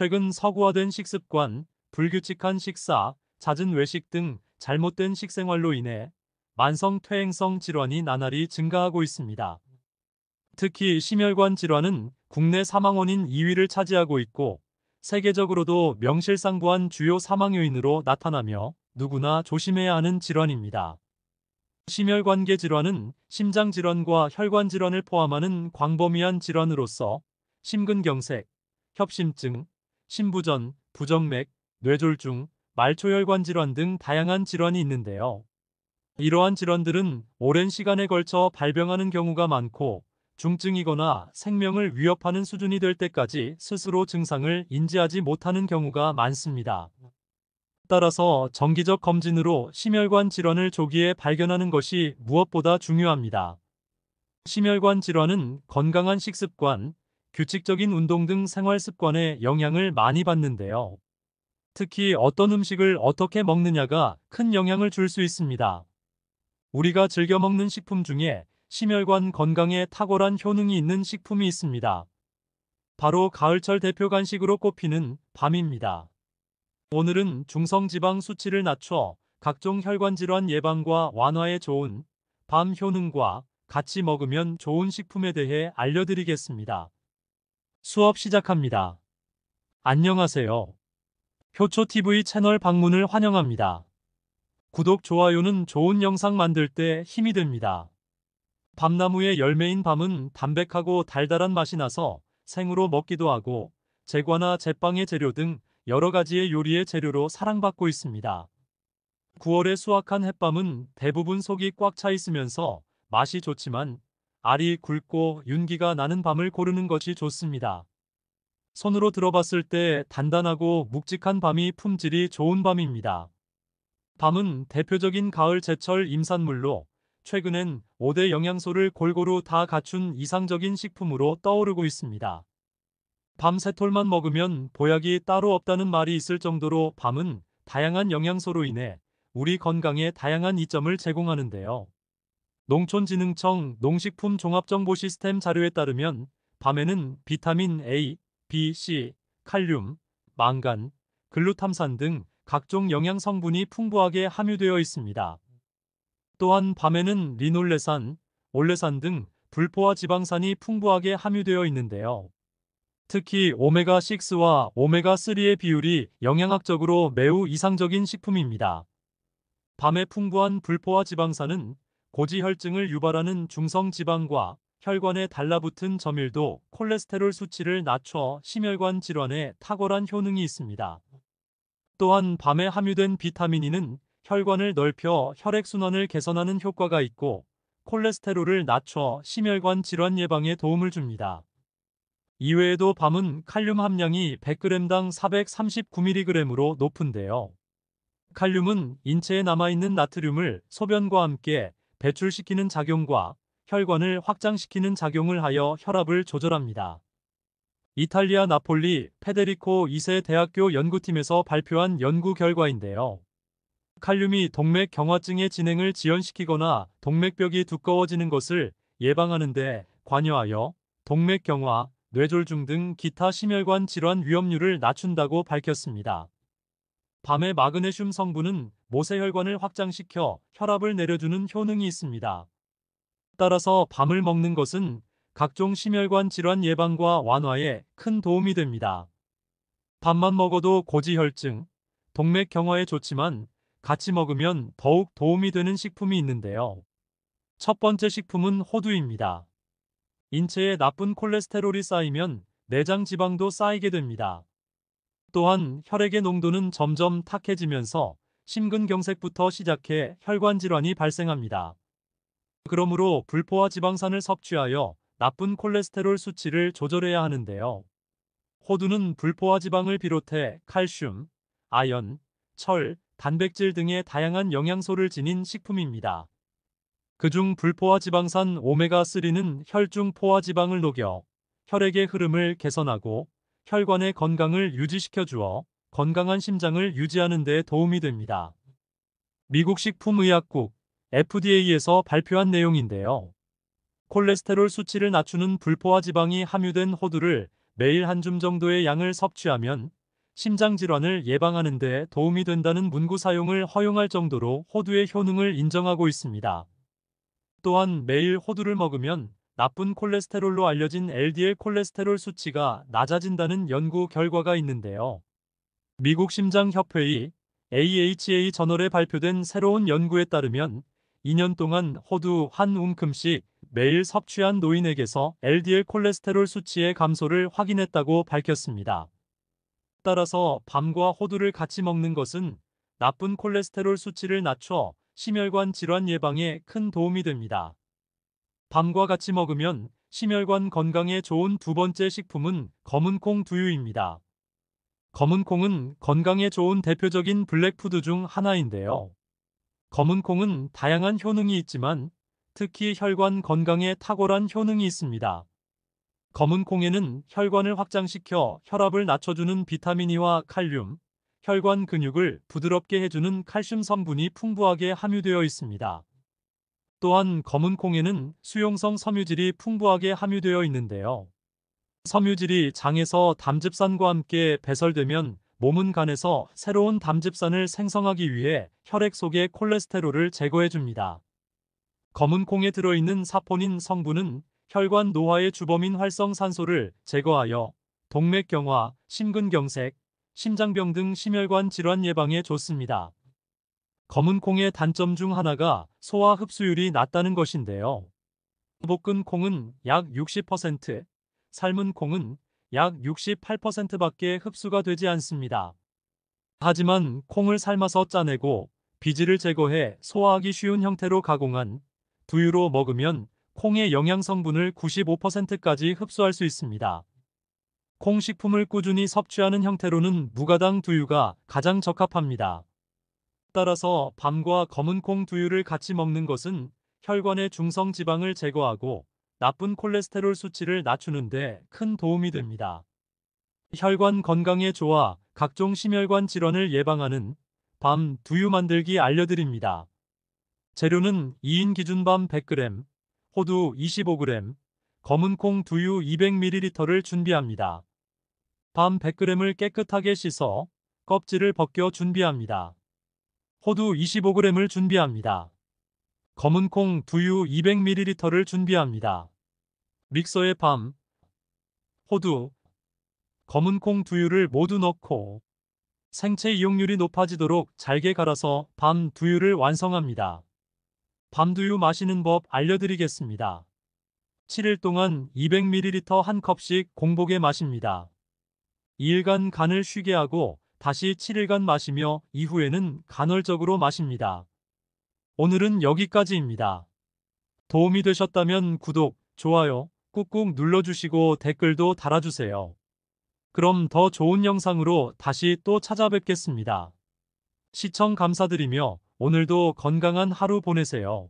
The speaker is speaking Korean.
최근 서구화된 식습관, 불규칙한 식사, 잦은 외식 등 잘못된 식생활로 인해 만성 퇴행성 질환이 나날이 증가하고 있습니다. 특히 심혈관 질환은 국내 사망원인 2위를 차지하고 있고 세계적으로도 명실상부한 주요 사망 요인으로 나타나며 누구나 조심해야 하는 질환입니다. 심혈관계 질환은 심장 질환과 혈관 질환을 포함하는 광범위한 질환으로서 심근경색, 협심증, 심부전 부정맥, 뇌졸중, 말초혈관 질환 등 다양한 질환이 있는데요. 이러한 질환들은 오랜 시간에 걸쳐 발병하는 경우가 많고 중증이거나 생명을 위협하는 수준이 될 때까지 스스로 증상을 인지하지 못하는 경우가 많습니다. 따라서 정기적 검진으로 심혈관 질환을 조기에 발견하는 것이 무엇보다 중요합니다. 심혈관 질환은 건강한 식습관, 규칙적인 운동 등 생활 습관에 영향을 많이 받는데요. 특히 어떤 음식을 어떻게 먹느냐가 큰 영향을 줄 수 있습니다. 우리가 즐겨 먹는 식품 중에 심혈관 건강에 탁월한 효능이 있는 식품이 있습니다. 바로 가을철 대표 간식으로 꼽히는 밤입니다. 오늘은 중성지방 수치를 낮춰 각종 혈관질환 예방과 완화에 좋은 밤 효능과 같이 먹으면 좋은 식품에 대해 알려드리겠습니다. 수업 시작합니다. 안녕하세요. 효초TV 채널 방문을 환영합니다. 구독, 좋아요는 좋은 영상 만들 때 힘이 됩니다. 밤나무의 열매인 밤은 담백하고 달달한 맛이 나서 생으로 먹기도 하고 제과나 제빵의 재료 등 여러 가지의 요리의 재료로 사랑받고 있습니다. 9월에 수확한 햇밤은 대부분 속이 꽉 차 있으면서 맛이 좋지만 알이 굵고 윤기가 나는 밤을 고르는 것이 좋습니다. 손으로 들어봤을 때 단단하고 묵직한 밤이 품질이 좋은 밤입니다. 밤은 대표적인 가을 제철 임산물로 최근엔 5대 영양소를 골고루 다 갖춘 이상적인 식품으로 떠오르고 있습니다. 밤새톨만 먹으면 보약이 따로 없다는 말이 있을 정도로 밤은 다양한 영양소로 인해 우리 건강에 다양한 이점을 제공하는데요. 농촌진흥청 농식품종합정보시스템 자료에 따르면 밤에는 비타민 A, B, C, 칼륨, 망간, 글루탐산 등 각종 영양 성분이 풍부하게 함유되어 있습니다. 또한 밤에는 리놀레산, 올레산 등 불포화 지방산이 풍부하게 함유되어 있는데요. 특히 오메가6와 오메가3의 비율이 영양학적으로 매우 이상적인 식품입니다. 밤에 풍부한 불포화 지방산은 고지혈증을 유발하는 중성 지방과 혈관에 달라붙은 점일도 콜레스테롤 수치를 낮춰 심혈관 질환에 탁월한 효능이 있습니다. 또한 밤에 함유된 비타민 E는 혈관을 넓혀 혈액순환을 개선하는 효과가 있고 콜레스테롤을 낮춰 심혈관 질환 예방에 도움을 줍니다. 이외에도 밤은 칼륨 함량이 100g당 439mg으로 높은데요. 칼륨은 인체에 남아있는 나트륨을 소변과 함께 배출시키는 작용과 혈관을 확장시키는 작용을 하여 혈압을 조절합니다. 이탈리아 나폴리 페데리코 2세 대학교 연구팀에서 발표한 연구 결과인데요. 칼륨이 동맥 경화증의 진행을 지연시키거나 동맥벽이 두꺼워지는 것을 예방하는 데 관여하여 동맥 경화, 뇌졸중 등 기타 심혈관 질환 위험률을 낮춘다고 밝혔습니다. 밤에 마그네슘 성분은 모세혈관을 확장시켜 혈압을 내려주는 효능이 있습니다. 따라서 밤을 먹는 것은 각종 심혈관 질환 예방과 완화에 큰 도움이 됩니다. 밥만 먹어도 고지혈증, 동맥 경화에 좋지만 같이 먹으면 더욱 도움이 되는 식품이 있는데요. 첫 번째 식품은 호두입니다. 인체에 나쁜 콜레스테롤이 쌓이면 내장 지방도 쌓이게 됩니다. 또한 혈액의 농도는 점점 탁해지면서 심근경색부터 시작해 혈관 질환이 발생합니다. 그러므로 불포화 지방산을 섭취하여 나쁜 콜레스테롤 수치를 조절해야 하는데요. 호두는 불포화 지방을 비롯해 칼슘, 아연, 철, 단백질 등의 다양한 영양소를 지닌 식품입니다. 그중 불포화 지방산 오메가3는 혈중 포화 지방을 녹여 혈액의 흐름을 개선하고 혈관의 건강을 유지시켜 주어 건강한 심장을 유지하는 데 도움이 됩니다. 미국 식품의약국 FDA에서 발표한 내용인데요. 콜레스테롤 수치를 낮추는 불포화 지방이 함유된 호두를 매일 한 줌 정도의 양을 섭취하면 심장 질환을 예방하는 데 도움이 된다는 문구 사용을 허용할 정도로 호두의 효능을 인정하고 있습니다. 또한 매일 호두를 먹으면 나쁜 콜레스테롤로 알려진 LDL 콜레스테롤 수치가 낮아진다는 연구 결과가 있는데요. 미국 심장협회의 AHA 저널에 발표된 새로운 연구에 따르면 2년 동안 호두 한 움큼씩 매일 섭취한 노인에게서 LDL 콜레스테롤 수치의 감소를 확인했다고 밝혔습니다. 따라서 밤과 호두를 같이 먹는 것은 나쁜 콜레스테롤 수치를 낮춰 심혈관 질환 예방에 큰 도움이 됩니다. 밤과 같이 먹으면 심혈관 건강에 좋은 두 번째 식품은 검은콩 두유입니다. 검은콩은 건강에 좋은 대표적인 블랙푸드 중 하나인데요. 검은콩은 다양한 효능이 있지만 특히 혈관 건강에 탁월한 효능이 있습니다. 검은콩에는 혈관을 확장시켜 혈압을 낮춰주는 비타민 E와 칼륨, 혈관 근육을 부드럽게 해주는 칼슘 성분이 풍부하게 함유되어 있습니다. 또한 검은콩에는 수용성 섬유질이 풍부하게 함유되어 있는데요. 섬유질이 장에서 담즙산과 함께 배설되면 몸은 간에서 새로운 담즙산을 생성하기 위해 혈액 속의 콜레스테롤을 제거해줍니다. 검은콩에 들어있는 사포닌 성분은 혈관 노화의 주범인 활성산소를 제거하여 동맥경화, 심근경색, 심장병 등 심혈관 질환 예방에 좋습니다. 검은콩의 단점 중 하나가 소화 흡수율이 낮다는 것인데요. 볶은 콩은 약 60%, 삶은 콩은 약 68%밖에 흡수가 되지 않습니다. 하지만 콩을 삶아서 짜내고 비지를 제거해 소화하기 쉬운 형태로 가공한 두유로 먹으면 콩의 영양 성분을 95%까지 흡수할 수 있습니다. 콩 식품을 꾸준히 섭취하는 형태로는 무가당 두유가 가장 적합합니다. 따라서 밤과 검은 콩 두유를 같이 먹는 것은 혈관의 중성 지방을 제거하고 나쁜 콜레스테롤 수치를 낮추는데 큰 도움이 됩니다. 혈관 건강에 좋아 각종 심혈관 질환을 예방하는 밤 두유 만들기 알려드립니다. 재료는 2인 기준 밤 100g, 호두 25g, 검은콩 두유 200ml를 준비합니다. 밤 100g을 깨끗하게 씻어 껍질을 벗겨 준비합니다. 호두 25g을 준비합니다. 검은콩 두유 200ml를 준비합니다. 믹서에 밤, 호두, 검은콩 두유를 모두 넣고 생체 이용률이 높아지도록 잘게 갈아서 밤 두유를 완성합니다. 밤 두유 마시는 법 알려드리겠습니다. 7일 동안 200ml 한 컵씩 공복에 마십니다. 2일간 간을 쉬게 하고 다시 7일간 마시며 이후에는 간헐적으로 마십니다. 오늘은 여기까지입니다. 도움이 되셨다면 구독, 좋아요 꾹꾹 눌러주시고 댓글도 달아주세요. 그럼 더 좋은 영상으로 다시 또 찾아뵙겠습니다. 시청 감사드리며 오늘도 건강한 하루 보내세요.